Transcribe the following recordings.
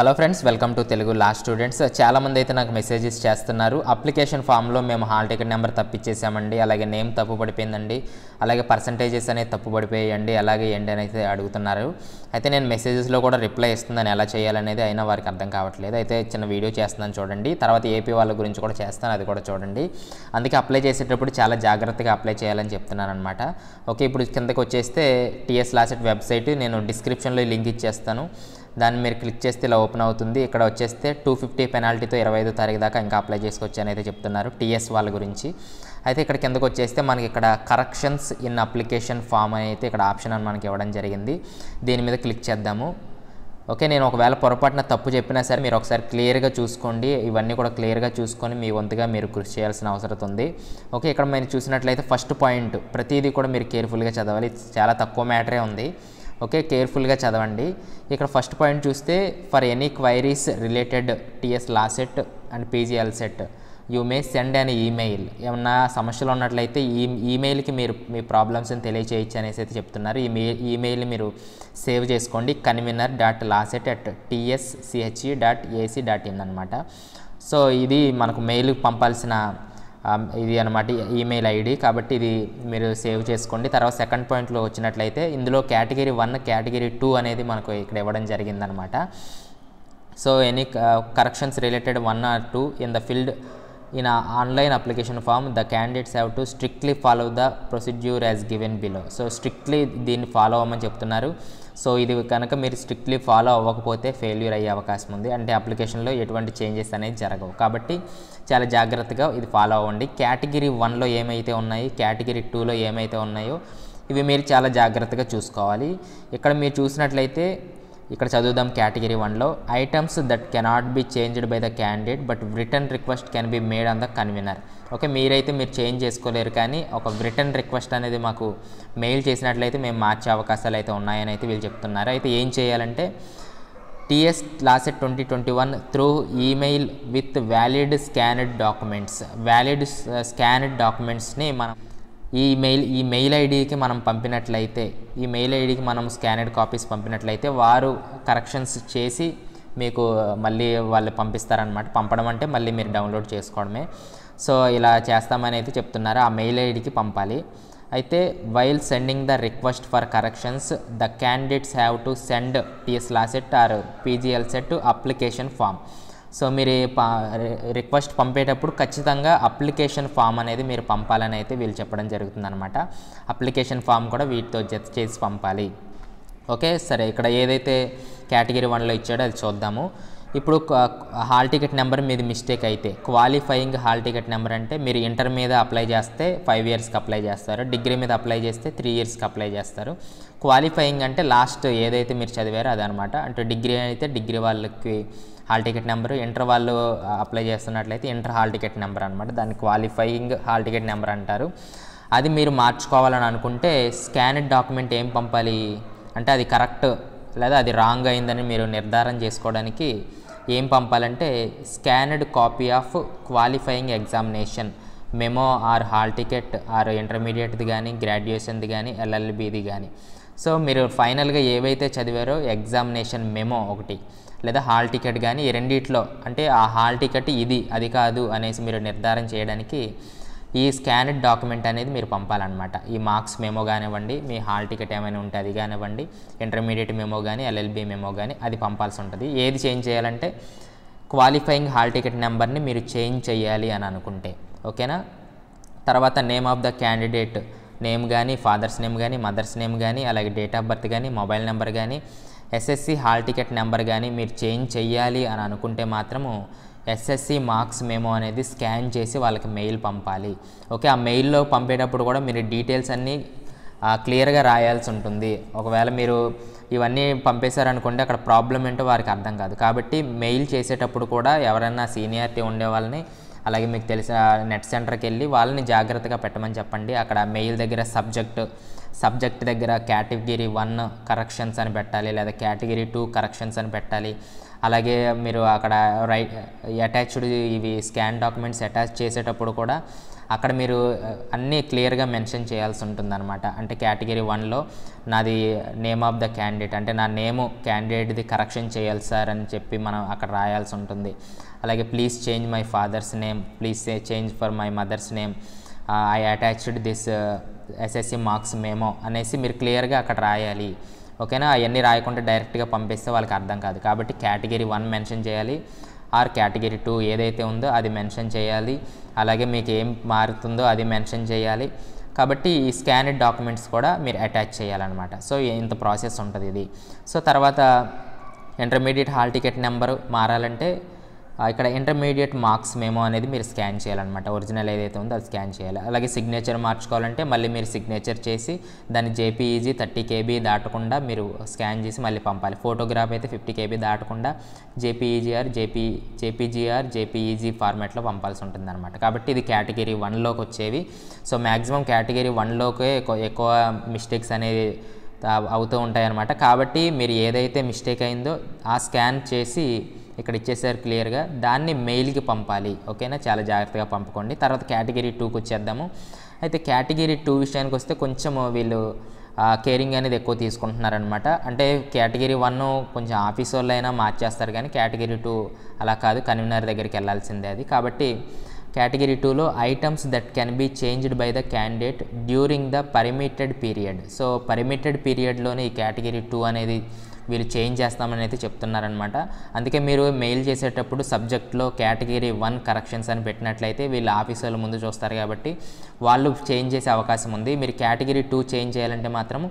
hello friends welcome to Telugu last students చాలామంది అయితే నాకు మెసేజెస్ చేస్తున్నారు అప్లికేషన్ ఫామ్లో మేము హాల్ టికెట్ నెంబర్ తప్పించేసామండి అలాగే నేమ్ తప్పు పడిపోయిందండి అలాగే పర్సంటేజెస్ అనేది తప్పు పడిపోయాయండి అలాగే ఏంటి అని అయితే అడుగుతున్నారు అయితే నేను మెసేజెస్లో కూడా రిప్లై ఇస్తుందని ఎలా చేయాలనేది అయినా వారికి అర్థం కావట్లేదు అయితే చిన్న వీడియో చేస్తున్నాను చూడండి తర్వాత ఏపీ వాళ్ళ గురించి కూడా చేస్తాను అది కూడా చూడండి అందుకే అప్లై చేసేటప్పుడు చాలా జాగ్రత్తగా అప్లై చేయాలని చెప్తున్నాను అనమాట ఓకే ఇప్పుడు కిందకు వచ్చేస్తే టీఎస్ లాసెట్ వెబ్సైట్ నేను డిస్క్రిప్షన్లో లింక్ ఇచ్చేస్తాను దాన్ని మీరు క్లిక్ చేస్తే ఇలా ఓపెన్ అవుతుంది ఇక్కడ వచ్చేస్తే టూ ఫిఫ్టీ పెనాల్టీతో ఇరవై ఐదో తారీఖు దాకా ఇంకా అప్లై చేసుకోవచ్చు అని అయితే చెప్తున్నారు టీఎస్ వాళ్ళ గురించి అయితే ఇక్కడ కిందకు వచ్చేస్తే మనకి ఇక్కడ కరెక్షన్స్ ఇన్ అప్లికేషన్ ఫామ్ అయితే ఇక్కడ ఆప్షన్ అని మనకి ఇవ్వడం జరిగింది దీని మీద క్లిక్ చేద్దాము ఓకే నేను ఒకవేళ పొరపాటున తప్పు చెప్పినా సరే మీరు ఒకసారి క్లియర్గా చూసుకోండి ఇవన్నీ కూడా క్లియర్గా చూసుకొని మీ వంతుగా మీరు కృషి చేయాల్సిన అవసరం ఉంది ఓకే ఇక్కడ మేము చూసినట్లయితే ఫస్ట్ పాయింట్ ప్రతిదీ కూడా మీరు కేర్ఫుల్గా చదవాలి చాలా తక్కువ మ్యాటరే ఉంది ఓకే కేర్ఫుల్గా చదవండి ఇక్కడ ఫస్ట్ పాయింట్ చూస్తే for any queries related TS LAWCET and PGLCET you may send an email ఏమన్నా సమస్యలు ఉన్నట్లయితే ఈ ఈమెయిల్కి మీరు మీ ప్రాబ్లమ్స్ని తెలియచేయచ్చు అనేసి అయితే చెప్తున్నారు ఈ ఈమెయిల్ మీరు సేవ్ చేసుకోండి convener dot LAWCET at TSCHE dot AC dot in అనమాట సో ఇది మనకు మెయిల్కి పంపాల్సిన ఇది అనమాట ఈమెయిల్ ఐడి కాబట్టి ఇది మీరు సేవ్ చేసుకోండి తర్వాత సెకండ్ పాయింట్లో వచ్చినట్లయితే ఇందులో కేటగిరీ వన్ కేటగిరీ టూ అనేది మనకు ఇక్కడ ఇవ్వడం జరిగిందనమాట so any corrections related one or two in the field in online application application the candidates candidates to strictly follow the procedure procedure given below so strictly దీన్ని follow అవ్వమని చెప్తున్నారు so ఇది కనుక మీరు స్ట్రిక్ట్లీ ఫాలో అవ్వకపోతే failure అయ్యే అవకాశం ఉంది అంటే అప్లికేషన్లో ఎటువంటి చేంజెస్ అనేది జరగవు కాబట్టి చాలా జాగ్రత్తగా ఇది ఫాలో అవ్వండి కేటగిరీ వన్లో ఏమైతే ఉన్నాయి కేటగిరీ టూలో ఏమైతే ఉన్నాయో ఇవి మీరు చాలా జాగ్రత్తగా చూసుకోవాలి ఇక్కడ మీరు చూసినట్లయితే ఇక్కడ చదువుదాం కేటగిరీ వన్లో items that cannot be changed by the candidate but written request can be made on the convener okay మీరైతే మీరు చేంజ్ చేసుకోలేరు కానీ ఒక రిటర్న్ రిక్వెస్ట్ అనేది మాకు మెయిల్ చేసినట్లయితే మేము మార్చే అవకాశాలు అయితే ఉన్నాయని అయితే వీళ్ళు చెప్తున్నారు అయితే ఏం చేయాలంటే TS LAWCET twenty twenty one through email with valid scanned documents valid scanned డాక్యుమెంట్స్ని మనం ఈ మెయిల్ ఈ మెయిల్ ఐడికి మనం పంపినట్లయితే ఈ మెయిల్ ఐడికి మనం స్కానెడ్ కాపీస్ పంపినట్లయితే వారు కరెక్షన్స్ చేసి మీకు మళ్ళీ వాళ్ళు పంపిస్తారనమాట పంపడం అంటే మళ్ళీ మీరు డౌన్లోడ్ చేసుకోవడమే సో ఇలా చేస్తామని అయితే చెప్తున్నారు ఆ మెయిల్ ఐడికి పంపాలి అయితే while sending the request for corrections the candidates have to send TS LAWCET or PGLCET application form so మీరు రిక్వెస్ట్ పంపేటప్పుడు ఖచ్చితంగా అప్లికేషన్ ఫామ్ అనేది మీరు పంపాలని అయితే వీళ్ళు చెప్పడం అనమాట అప్లికేషన్ ఫామ్ కూడా వీటితో జత చేసి పంపాలి ఓకే సరే ఇక్కడ ఏదైతే కేటగిరీ వన్లో ఇచ్చాడో అది చూద్దాము ఇప్పుడు హాల్ టికెట్ నెంబర్ మీది మిస్టేక్ అయితే క్వాలిఫైయింగ్ హాల్ టికెట్ నెంబర్ అంటే మీరు ఇంటర్ మీద అప్లై చేస్తే ఫైవ్ ఇయర్స్కి అప్లై చేస్తారు డిగ్రీ మీద అప్లై చేస్తే త్రీ ఇయర్స్కి అప్లై చేస్తారు క్వాలిఫైయింగ్ అంటే లాస్ట్ ఏదైతే మీరు చదివారో అదనమాట అంటే డిగ్రీ అయితే డిగ్రీ వాళ్ళకి హాల్ టికెట్ నెంబరు ఇంటర్ వాళ్ళు అప్లై చేస్తున్నట్లయితే ఇంటర్ హాల్ టికెట్ నెంబర్ అనమాట దాన్ని క్వాలిఫైయింగ్ హాల్ టికెట్ నెంబర్ అంటారు అది మీరు మార్చుకోవాలని అనుకుంటే స్కానెడ్ డాక్యుమెంట్ ఏం పంపాలి అంటే అది కరెక్ట్ లేదా అది రాంగ్ అయిందని మీరు నిర్ధారణ చేసుకోవడానికి ఏం పంపాలంటే scanned copy of qualifying examination memo or hall ticket or ఇంటర్మీడియట్ది కానీ గ్రాడ్యుయేషన్ది కానీ ఎల్ఎల్బిది కానీ సో మీరు ఫైనల్గా ఏవైతే చదివారో ఎగ్జామినేషన్ మెమో ఒకటి లేదా హాల్ టికెట్ కానీ ఈ రెండిట్లో అంటే ఆ హాల్ టికెట్ ఇది అది కాదు అనేసి మీరు నిర్ధారణ చేయడానికి ఈ స్కానెడ్ డాక్యుమెంట్ అనేది మీరు పంపాలన్నమాట ఈ మార్క్స్ మెమో కానివ్వండి మీ హాల్ టికెట్ ఏమైనా ఉంటే అది కానివ్వండి ఇంటర్మీడియట్ మెమో కానీ ఎల్ఎల్బి మెమో కానీ అది పంపాల్సి ఉంటుంది ఏది చేంజ్ చేయాలంటే క్వాలిఫైయింగ్ హాల్ టికెట్ నెంబర్ని మీరు చేంజ్ చేయాలి అని అనుకుంటే ఓకేనా తర్వాత name of the candidate name కానీ ఫాదర్స్ నేమ్ కానీ మదర్స్ నేమ్ కానీ అలాగే డేట్ ఆఫ్ బర్త్ కానీ మొబైల్ నెంబర్ కానీ ఎస్ఎస్సి హాల్ టికెట్ నెంబర్ కానీ మీరు చేంజ్ చేయాలి అని అనుకుంటే మాత్రము ఎస్ఎస్సి మార్క్స్ మేము అనేది స్కాన్ చేసి వాళ్ళకి మెయిల్ పంపాలి ఓకే ఆ మెయిల్లో పంపేటప్పుడు కూడా మీరు డీటెయిల్స్ అన్నీ క్లియర్గా రాయాల్సి ఉంటుంది ఒకవేళ మీరు ఇవన్నీ పంపేశారనుకోండి అక్కడ ప్రాబ్లం ఏంటో వారికి అర్థం కాదు కాబట్టి మెయిల్ చేసేటప్పుడు కూడా ఎవరైనా సీనియారిటీ ఉండే వాళ్ళని అలాగే మీకు తెలిసిన నెట్ సెంటర్కి వెళ్ళి వాళ్ళని జాగ్రత్తగా పెట్టమని చెప్పండి అక్కడ మెయిల్ దగ్గర సబ్జెక్ట్ సబ్జెక్ట్ దగ్గర కేటగిరీ వన్ కరెక్షన్స్ అని పెట్టాలి లేదా కేటగిరీ టూ కరెక్షన్స్ అని పెట్టాలి అలాగే మీరు అక్కడ రైట్ అటాచ్డ్ ఇవి స్కాన్ డాక్యుమెంట్స్ అటాచ్ చేసేటప్పుడు కూడా అక్కడ మీరు అన్నీ క్లియర్గా మెన్షన్ చేయాల్సి ఉంటుందన్నమాట అంటే కేటగిరీ వన్లో నాది నేమ్ ఆఫ్ ద క్యాండిడేట్ అంటే నా నేము క్యాండిడేట్ది కరెక్షన్ చేయాలి సార్ అని చెప్పి మనం అక్కడ రాయాల్సి ఉంటుంది అలాగే please change my father's name please change for my mother's name I attached this SSC marks memo అనేసి మీరు క్లియర్గా అక్కడ రాయాలి ఓకేనా అవన్నీ రాయకుండా డైరెక్ట్గా పంపిస్తే వాళ్ళకి అర్థం కాదు కాబట్టి కేటగిరీ వన్ మెన్షన్ చేయాలి ఆర్ కేటగిరీ టూ ఏదైతే ఉందో అది మెన్షన్ చేయాలి అలాగే మీకు ఏం మారుతుందో అది మెన్షన్ చేయాలి కాబట్టి ఈ స్కానెడ్ డాక్యుమెంట్స్ కూడా మీరు అటాచ్ చేయాలన్నమాట సో ఇంత ప్రాసెస్ ఉంటుంది ఇది సో తర్వాత ఇంటర్మీడియట్ హాల్ టికెట్ నెంబరు మారాలంటే ఇక్కడ ఇంటర్మీడియట్ మార్క్స్ మేమో అనేది మీరు స్కాన్ చేయాలన్నమాట ఒరిజినల్ ఏదైతే ఉందో అది స్కాన్ చేయాలి అలాగే సిగ్నేచర్ మార్చుకోవాలంటే మళ్ళీ మీరు సిగ్నేచర్ చేసి దాన్ని జేపీఈజీ థర్టీ కేబీ దాటకుండా మీరు స్కాన్ చేసి మళ్ళీ పంపాలి ఫోటోగ్రాఫ్ అయితే ఫిఫ్టీ కేబీ దాటకుండా జేపీఈజీఆర్ జేపీ జేపీజీఆర్ జేపీఈజీ ఫార్మాట్లో పంపాల్సి ఉంటుంది అనమాట కాబట్టి ఇది కేటగిరీ వన్లోకి వచ్చేవి సో మ్యాక్సిమం కేటగిరీ వన్లోకే ఎక్కువ మిస్టేక్స్ అనేది అవుతూ ఉంటాయన్నమాట కాబట్టి మీరు ఏదైతే మిస్టేక్ అయిందో ఆ స్కాన్ చేసి ఇక్కడ ఇచ్చేసారు క్లియర్గా దాన్ని మెయిల్కి పంపాలి ఓకేనా చాలా జాగ్రత్తగా పంపుకోండి తర్వాత కేటగిరీ టూకి వచ్చేద్దాము అయితే కేటగిరీ టూ విషయానికి వస్తే కొంచెం వీళ్ళు కేరింగ్ అనేది ఎక్కువ తీసుకుంటున్నారనమాట అంటే కేటగిరీ వన్ కొంచెం ఆఫీస్ వాళ్ళైనా మార్చేస్తారు కానీ కేటగిరీ టూ అలా కాదు కన్వీనర్ దగ్గరికి వెళ్ళాల్సిందే అది కాబట్టి కేటగిరీ టూలో items that can be changed by the candidate during the permitted period so permitted పీరియడ్లోనే ఈ కేటగిరీ టూ అనేది వీళ్ళు చేంజ్ చేస్తామని అయితే చెప్తున్నారనమాట అందుకే మీరు మెయిల్ చేసేటప్పుడు సబ్జెక్ట్లో కేటగిరీ వన్ కరెక్షన్స్ అని పెట్టినట్లయితే వీళ్ళు ఆఫీసర్లు ముందు చూస్తారు కాబట్టి వాళ్ళు చేంజ్ చేసే అవకాశం ఉంది మీరు కేటగిరీ టూ చేంజ్ చేయాలంటే మాత్రం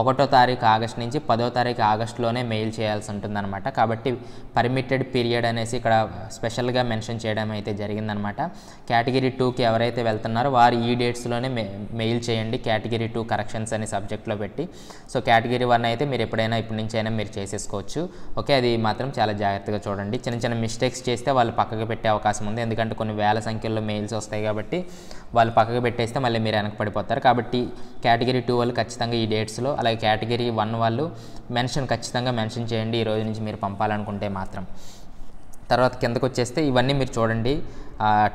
ఒకటో తారీఖు ఆగస్ట్ నుంచి పదో తారీఖు ఆగస్టులోనే మెయిల్ చేయాల్సి ఉంటుందన్నమాట కాబట్టి పర్మిటెడ్ పీరియడ్ అనేసి ఇక్కడ స్పెషల్గా మెన్షన్ చేయడం అయితే జరిగిందనమాట కేటగిరీ టూకి ఎవరైతే వెళ్తున్నారో వారు ఈ డేట్స్లోనే మెయిల్ చేయండి కేటగిరీ టూ కరెక్షన్స్ అనే సబ్జెక్ట్లో పెట్టి సో కేటగిరీ వన్ అయితే మీరు ఎప్పుడైనా ఇప్పటి నుంచి అయినా మీరు చేసేసుకోవచ్చు ఓకే అది మాత్రం చాలా జాగ్రత్తగా చూడండి చిన్న చిన్న మిస్టేక్స్ చేస్తే వాళ్ళు పక్కకు పెట్టే అవకాశం ఉంది ఎందుకంటే కొన్ని వేల సంఖ్యలో మెయిల్స్ వస్తాయి కాబట్టి వాళ్ళు పక్కకు పెట్టేస్తే మళ్ళీ మీరు వెనక పడిపోతారు కాబట్టి కేటగిరీ టూ వాళ్ళు ఖచ్చితంగా ఈ డేట్స్లో అలాగే కేటగిరీ వన్ వాళ్ళు మెన్షన్ ఖచ్చితంగా మెన్షన్ చేయండి ఈ రోజు నుంచి మీరు పంపాలనుకుంటే మాత్రం తర్వాత కిందకు వచ్చేస్తే ఇవన్నీ మీరు చూడండి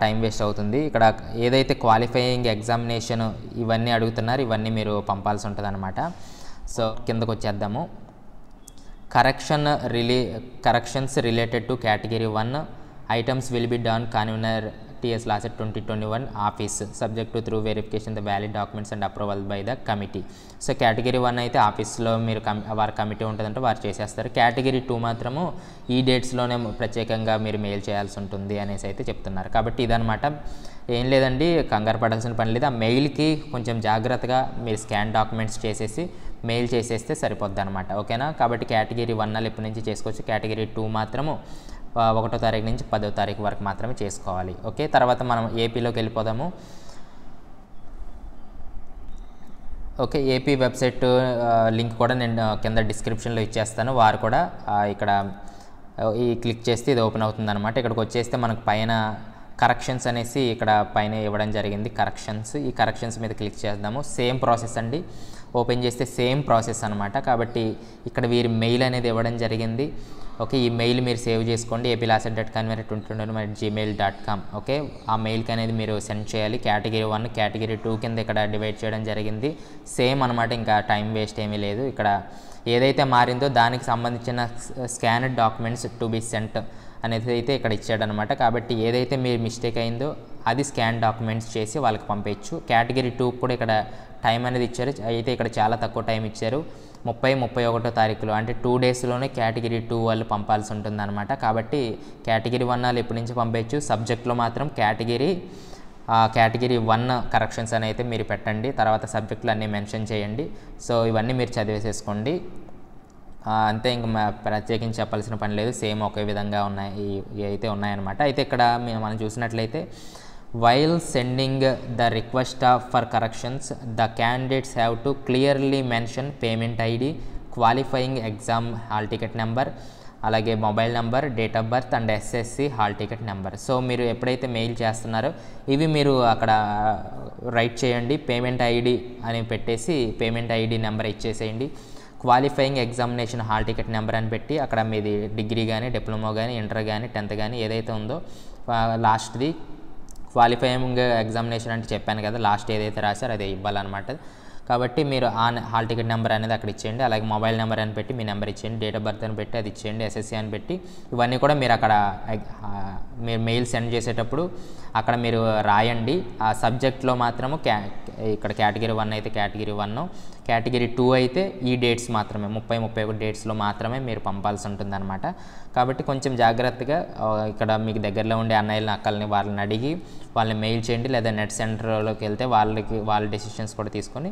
టైం వేస్ట్ అవుతుంది ఇక్కడ ఏదైతే క్వాలిఫైయింగ్ ఎగ్జామినేషన్ ఇవన్నీ అడుగుతున్నారు ఇవన్నీ మీరు పంపాల్సి ఉంటుంది సో కిందకు వచ్చేద్దాము కరెక్షన్ రిలే corrections related to category one items will be done convener TS LAWCET twenty twenty one office subject to through verification the valid documents and approval by the committee so category one అయితే ఆఫీస్లో మీరు కమి వారి committee ఉంటుందంటే వారు చేసేస్తారు category two మాత్రము ఈ డేట్స్లోనే ప్రత్యేకంగా మీరు మెయిల్ చేయాల్సి ఉంటుంది అనేసి అయితే చెప్తున్నారు కాబట్టి ఇదనమాట ఏం లేదండి కంగారు పడాల్సిన పని లేదు ఆ మెయిల్కి కొంచెం జాగ్రత్తగా మీరు స్కాన్ డాక్యుమెంట్స్ చేసేసి మెయిల్ చేసేస్తే సరిపోద్ది అనమాట ఓకేనా కాబట్టి కేటగిరీ వన్ నెల నుంచి చేసుకోవచ్చు కేటగిరీ టూ మాత్రము ఒకటో తారీఖు నుంచి పదో తారీఖు వరకు మాత్రమే చేసుకోవాలి ఓకే తర్వాత మనం ఏపీలోకి వెళ్ళిపోదాము ఓకే ఏపీ వెబ్సైట్ లింక్ కూడా నేను కింద డిస్క్రిప్షన్లో ఇచ్చేస్తాను వారు కూడా ఇక్కడ ఈ క్లిక్ చేస్తే ఇది ఓపెన్ అవుతుంది అనమాట ఇక్కడికి వచ్చేస్తే మనకు పైన కరెక్షన్స్ అనేసి ఇక్కడ పైన ఇవ్వడం జరిగింది కరెక్షన్స్ ఈ కరెక్షన్స్ మీద క్లిక్ చేద్దాము సేమ్ ప్రాసెస్ అండి ఓపెన్ చేస్తే సేమ్ ప్రాసెస్ అనమాట కాబట్టి ఇక్కడ వీరి మెయిల్ అనేది ఇవ్వడం జరిగింది ఓకే ఈ మెయిల్ మీరు సేవ్ చేసుకోండి AP LAWCET dot convener twenty మరి జీమెయిల్ డాట్ కామ్ ఓకే ఆ మెయిల్కి అనేది మీరు సెండ్ చేయాలి కేటగిరీ వన్ కేటగిరీ టూ కింద ఇక్కడ డివైడ్ చేయడం జరిగింది సేమ్ అనమాట ఇంకా టైం వేస్ట్ ఏమీ లేదు ఇక్కడ ఏదైతే మారిందో దానికి సంబంధించిన scanned documents to be sent అనేది అయితే ఇక్కడ ఇచ్చాడనమాట కాబట్టి ఏదైతే మీరు మిస్టేక్ అయిందో అది స్కాన్ డాక్యుమెంట్స్ చేసి వాళ్ళకి పంపించు కేటగిరీ టూ కూడా ఇక్కడ టైం అనేది ఇచ్చారు అయితే ఇక్కడ చాలా తక్కువ టైం ఇచ్చారు ముప్పై ముప్పై ఒకటో తారీఖులో అంటే టూ డేస్లోనే కేటగిరీ టూ వాళ్ళు పంపాల్సి ఉంటుందన్నమాట కాబట్టి కేటగిరీ వన్ వాళ్ళు ఎప్పటి నుంచి పంపించు సబ్జెక్ట్లో మాత్రం కేటగిరీ కేటగిరీ వన్ కరెక్షన్స్ అని అయితే మీరు పెట్టండి తర్వాత సబ్జెక్టులు అన్నీ మెన్షన్ చేయండి సో ఇవన్నీ మీరు చదివేసేసుకోండి అంతే ఇంక ప్రత్యేకించి చెప్పాల్సిన పని లేదు సేమ్ ఒకే విధంగా ఉన్నాయి అయితే ఉన్నాయన్నమాట అయితే ఇక్కడ మనం చూసినట్లయితే while sending the request for corrections the candidates have to clearly mention payment id qualifying exam hall ticket number అలాగే mobile number date of birth and SSC hall ticket number so మీరు ఎప్పుడైతే మెయిల్ చేస్తున్నారో ఇవి మీరు అక్కడ write uh, చేయండి payment ID అని పెట్టేసి పేమెంట్ ఐడి నెంబర్ ఇచ్చేసేయండి qualifying examination hall ticket number అని పెట్టి అక్కడ మీది డిగ్రీ కానీ డిప్లొమా కానీ ఇంటర్ కానీ టెన్త్ కానీ ఏదైతే ఉందో లాస్ట్ది uh, క్వాలిఫైయింగ్ ఎగ్జామినేషన్ అంటే చెప్పాను కదా లాస్ట్ ఏదైతే రాశారో అదే ఇవ్వాలన్నమాట కాబట్టి మీరు ఆ హాల్ టికెట్ నెంబర్ అనేది అక్కడ ఇచ్చేయండి అలాగే మొబైల్ నెంబర్ అని పెట్టి మీ నెంబర్ ఇచ్చేయండి డేట్ ఆఫ్ బర్త్ అని పెట్టి అది ఇచ్చేయండి ఎస్ఎస్సి అని పెట్టి ఇవన్నీ కూడా మీరు అక్కడ మీరు మెయిల్ సెండ్ చేసేటప్పుడు అక్కడ మీరు రాయండి ఆ సబ్జెక్ట్లో మాత్రము క్యా ఇక్కడ కేటగిరీ వన్ అయితే కేటగిరీ వన్ కేటగిరీ టూ అయితే ఈ డేట్స్ మాత్రమే ముప్పై ముప్పై ఒకటి డేట్స్లో మాత్రమే మీరు పంపాల్సి ఉంటుందన్నమాట కాబట్టి కొంచెం జాగ్రత్తగా ఇక్కడ మీకు దగ్గరలో ఉండే అన్నయ్యలని అక్కల్ని వాళ్ళని అడిగి వాళ్ళని మెయిల్ చేయండి లేదా నెట్ సెంటర్లోకి వెళ్తే వాళ్ళకి వాళ్ళ డెసిషన్స్ కూడా తీసుకొని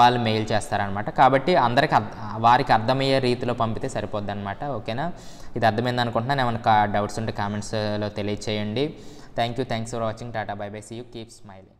వాళ్ళు మెయిల్ చేస్తారనమాట కాబట్టి అందరికి వారికి అర్థమయ్యే రీతిలో పంపితే సరిపోద్ది అనమాట ఓకేనా ఇది అర్థమైంది అనుకుంటున్నాను ఏమైనా డౌట్స్ ఉంటే కామెంట్స్లో తెలియచేయండి thank you thanks for watching tata bye bye see you keep smiling